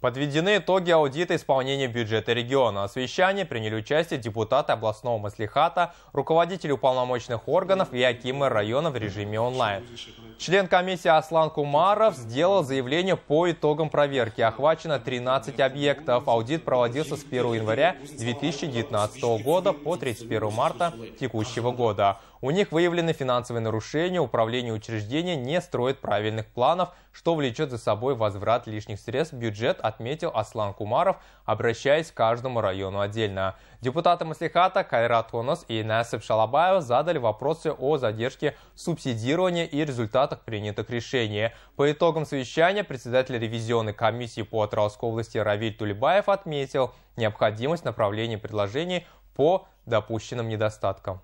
Подведены итоги аудита исполнения бюджета региона. Освещание приняли участие депутаты областного маслихата, руководители уполномоченных органов и акимы района в режиме онлайн. Член комиссии Аслан Кумаров сделал заявление по итогам проверки. Охвачено 13 объектов. Аудит проводился с 1 января 2019 года по 31 марта текущего года. У них выявлены финансовые нарушения, управление учреждения не строит правильных планов, что влечет за собой возврат лишних средств в бюджет, отметил Аслан Кумаров, обращаясь к каждому району отдельно. Депутаты Маслихата Кайрат Конос и Насип Шалабаев задали вопросы о задержке субсидирования и результатах принятых решений. По итогам совещания председатель ревизионной комиссии по Атырауской области Равиль Тулебаев отметил необходимость направления предложений по допущенным недостаткам.